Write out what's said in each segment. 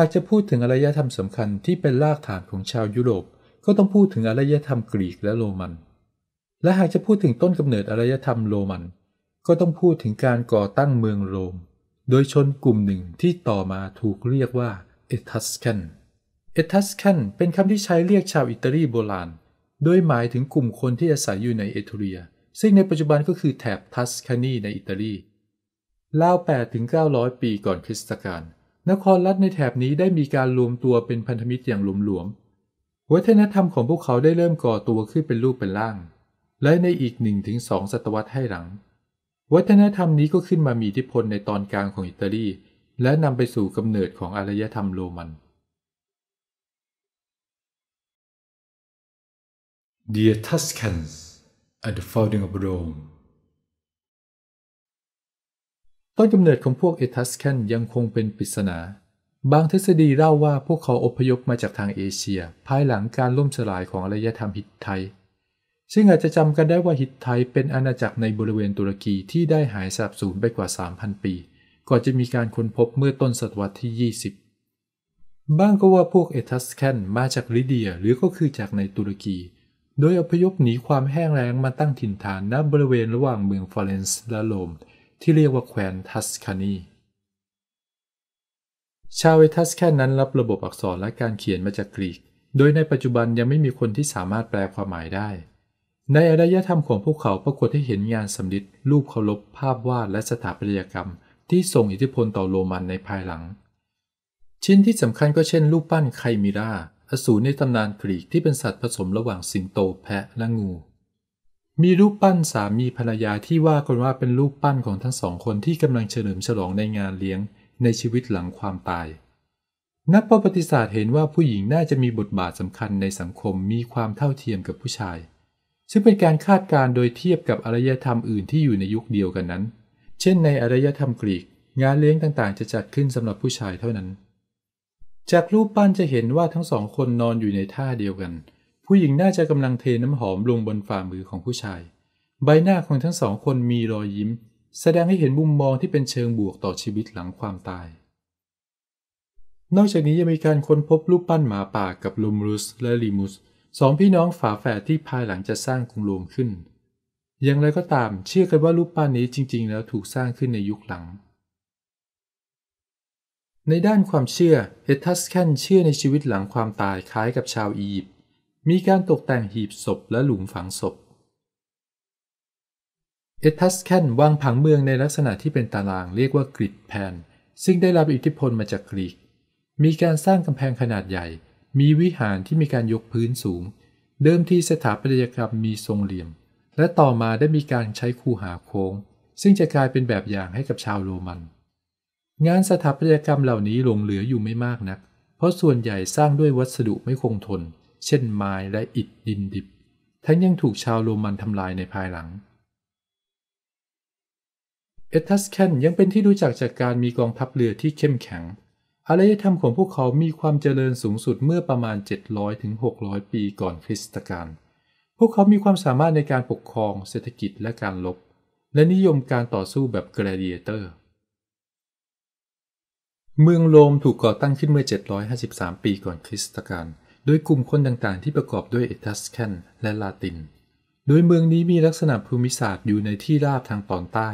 หากจะพูดถึงอารยธรรมสำคัญที่เป็นรากฐานของชาวยุโรป ก็ต้องพูดถึงอารยธรรมกรีกและโรมัน และหากจะพูดถึงต้นกำเนิดอารยธรรมโรมัน ก็ต้องพูดถึงการก่อตั้งเมืองโรม โดยชนกลุ่มหนึ่งที่ต่อมาถูกเรียกว่าเอทัสกันเอทัสกันเป็นคำที่ใช้เรียกชาวอิตาลีโบราณ โดยหมายถึงกลุ่มคนที่อาศัยอยู่ในเอทูเรีย ซึ่งในปัจจุบันก็คือแถบทัสคานีในอิตาลีราว8ถึง900 ปี ก่อนคริสตกาลนครรัฐในแถบนี้ได้มีการรวมตัวเป็นพันธมิตรอย่างหลวมๆ วัฒนธรรมของพวกเขาได้เริ่มก่อตัวขึ้นเป็นรูปเป็นร่าง และในอีกหนึ่งถึงสองศตวรรษให้หลัง วัฒนธรรมนี้ก็ขึ้นมามีอิทธิพลในตอนกลางของอิตาลี และนำไปสู่กำเนิดของอารยธรรมโรมัน The Tuscans at the founding of Rome ต้นกำเนิดของพวกเอทัสแคนยังคงเป็นปริศนา บางทฤษฎีเล่าว่าพวกเขาอพยพมาจากทางเอเชีย ภายหลังการล่มสลายของอารยธรรมฮิตไทซึ่งอาจจะจำกันได้ว่าฮิตไทเป็นอาณาจักรในบริเวณตุรกีที่ได้หายสาบสูญไปกว่า 3,000 ปี ก่อนจะมีการค้นพบเมื่อต้นศตวรรษที่ 20 บ้างก็ว่าพวกเอทัสแคนมาจากลิเดีย หรือก็คือจากในตุรกี โดยอพยพหนีความแห้งแล้งมาตั้งถิ่นฐานณบริเวณระหว่างเมืองฟลอเรนซ์และโรมที่เรียกว่าแคว้นทัสคานี ชาวเอทัสแค่นั้นรับระบบอักษรและการเขียนมาจากกรีก โดยในปัจจุบันยังไม่มีคนที่สามารถแปลความหมายได้ ในอารยธรรมของพวกเขาปรากฏให้เห็นงานสำลิดรูปเคารพภาพวาด และสถาปัตยกรรม ที่ส่งอิทธิพลต่อโรมันในภายหลัง ชิ้นที่สำคัญก็เช่นรูปปั้นไคมิรา อสูรในตำนานกรีกที่เป็นสัตว์ผสมระหว่างสิงโต แพะ และงูมีรูปปั้นสามีภรรยาที่ว่ากันว่าเป็นรูปปั้นของทั้งสองคนที่กำลังเฉลิมฉลองในงานเลี้ยงในชีวิตหลังความตายนักประวัติศาสตร์เห็นว่าผู้หญิงน่าจะมีบทบาทสำคัญในสังคมมีความเท่าเทียมกับผู้ชาย ซึ่งเป็นการคาดการโดยเทียบกับอารยธรรมอื่นที่อยู่ในยุคเดียวกันนั้น เช่นในอารยธรรมกรีกงานเลี้ยงต่างๆ จะจัดขึ้นสำหรับผู้ชายเท่านั้น จากรูปปั้นจะเห็นว่าทั้งสองคนนอนอยู่ในท่าเดียวกันผู้หญิงน่าจะกำลังเทน้ำหอมลงบนฝ่ามือของผู้ชาย ใบหน้าของทั้งสองคนมีรอยยิ้ม แสดงให้เห็นมุมมองที่เป็นเชิงบวกต่อชีวิตหลังความตาย นอกจากนี้ยังมีการค้นพบรูปปั้นหมาป่ากับลูมรุสและลิมุส สองพี่น้องฝาแฝดที่ภายหลังจะสร้างกรุงโรมขึ้น อย่างไรก็ตามเชื่อกันว่ารูปปั้นนี้จริง ๆ แล้วถูกสร้างขึ้นในยุคหลัง ในด้านความเชื่อเฮทัสแคนเชื่อในชีวิตหลังความตายคล้ายกับชาวอียิปต์มีการตกแต่งหีบศพและหลุมฝังศพ เอทัสแคนวางผังเมืองในลักษณะที่เป็นตารางเรียกว่ากริดแพนซึ่งได้รับอิทธิพลมาจากกรีก มีการสร้างกำแพงขนาดใหญ่ มีวิหารที่มีการยกพื้นสูง เดิมทีสถาปัตยกรรมมีทรงเหลี่ยมและต่อมาได้มีการใช้คูหาโค้งซึ่งจะกลายเป็นแบบอย่างให้กับชาวโรมัน งานสถาปัตยกรรมเหล่านี้หลงเหลืออยู่ไม่มากนักเพราะส่วนใหญ่สร้างด้วยวัสดุไม่คงทนเช่นไม้และอิฐดินดิบ ทั้งยังถูกชาวโรมันทำลายในภายหลัง เอทัสแคนยังเป็นที่รู้จักจากการมีกองทัพเรือที่เข้มแข็ง อารยธรรมของพวกเขามีความเจริญสูงสุดเมื่อประมาณ 700-600 ปีก่อนคริสตกาลพวกเขามีความสามารถในการปกครอง เศรษฐกิจและการลบ และนิยมการต่อสู้แบบแกราเดียเตอร์ เมืองโรมถูกก่อตั้งขึ้นเมื่อ 753 ปีก่อนคริสตกาลโดยกลุ่มคนต่างๆที่ประกอบด้วยเอตัสแคนและลาติน โดยเมืองนี้มีลักษณะภูมิศาสตร์อยู่ในที่ราบทางตอนใต้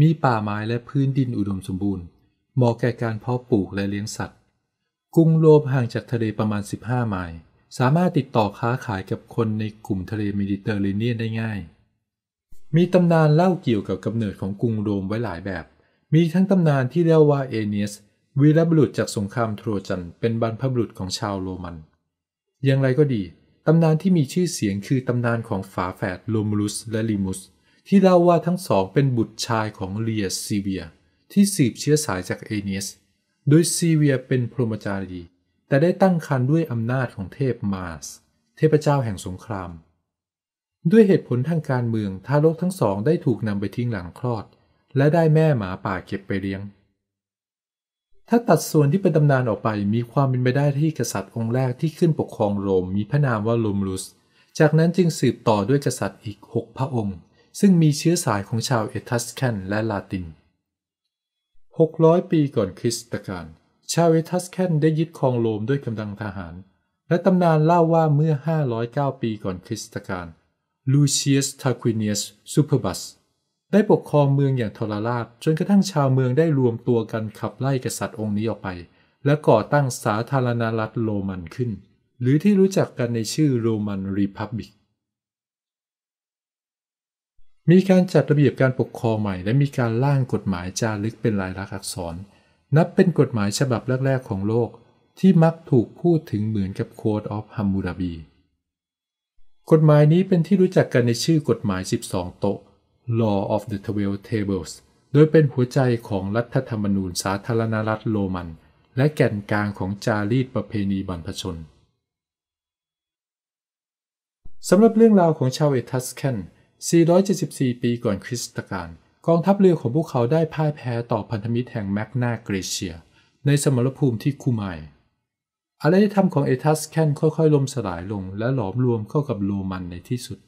มีป่าไม้และพื้นดินอุดมสมบูรณ์เหมาะแก่การเพาะปลูกและเลี้ยงสัตว์กรุงโรมห่างจากทะเลประมาณ 15 ไมล์ สามารถติดต่อค้าขายกับคนในกลุ่มทะเลเมดิเตอร์เรเนียนได้ง่าย มีตำนานเล่าเกี่ยวกับกำเนิดของกรุงโรมไว้หลายแบบ มีทั้งตำนานที่เรียกว่าเอเนียสวีรบุรุษจากสงครามโทรจัน เป็นบรรพบุรุษของชาวโรมันอย่างไรก็ดี ตำนานที่มีชื่อเสียงคือตำนานของฝาแฝดโลมูลุสและลิมุส ที่เล่าว่าทั้งสองเป็นบุตรชายของเลียสซีเวีย ที่สืบเชื้อสายจากเอเนียสโดยซีเวียเป็นพรหมจารี แต่ได้ตั้งครรภ์ด้วยอำนาจของเทพมาร์สเทพเจ้าแห่งสงคราม ด้วยเหตุผลทางการเมือง ทารกทั้งสองได้ถูกนำไปทิ้งหลังคลอด และได้แม่หมาป่าเก็บไปเลี้ยงถ้าตัดส่วนที่เป็นตำนานออกไปมีความเป็นไปได้ที่กษัตริย์องค์แรกที่ขึ้นปกครองโรมมีพระนามว่าลูมลุส จากนั้นจึงสืบต่อด้วยกษัตริย์อีก 6 พระองค์ ซึ่งมีเชื้อสายของชาวเอทัสแคนและลาติน 600 ปีก่อนคริสตกาลชาวเอทัสแคนได้ยึดครองโรมด้วยกำลังทหาร และตำนานเล่าว่าเมื่อ 509 ปีก่อนคริสตกาลลูเชียส ทาควิเนียสซูเปอร์บัสได้ปกครองเมืองอย่างทรราชจนกระทั่งชาวเมืองได้รวมตัวกันขับไล่กษัตริย์องค์นี้ออกไป และก่อตั้งสาธารณรัฐโรมันขึ้น หรือที่รู้จักกันในชื่อโรมันรีพับบิกมีการจัดระเบียบการปกครองใหม่และมีการร่างกฎหมายจารึกเป็นลายลักษณ์อักษร นับเป็นกฎหมายฉบับแรกๆของโลก ที่มักถูกพูดถึงเหมือนกับค้ดออฟฮัมมู r าบีกฎหมายนี้เป็นที่รู้จักกันในชื่อกฎหมาย 12 โต๊ะ Law of the Twelve Tables โดยเป็นหัวใจของรัฐธรรมนูญสาธารณรัฐโรมัน และแก่นกลางของจารีตประเพณีบรรพชน สำหรับเรื่องราวของชาวเอทัสแคน474 ปีก่อนคริสตกาลกองทัพเรือของพวกเขาได้พ่ายแพ้ต่อพันธมิตรแห่งแมกนาเกรเชีย ในสมรภูมิที่คูไมอารยธรรมของเอทัสแคนค่อยๆล่มสลายลงและหลอมรวมเข้ากับโรมันในที่สุด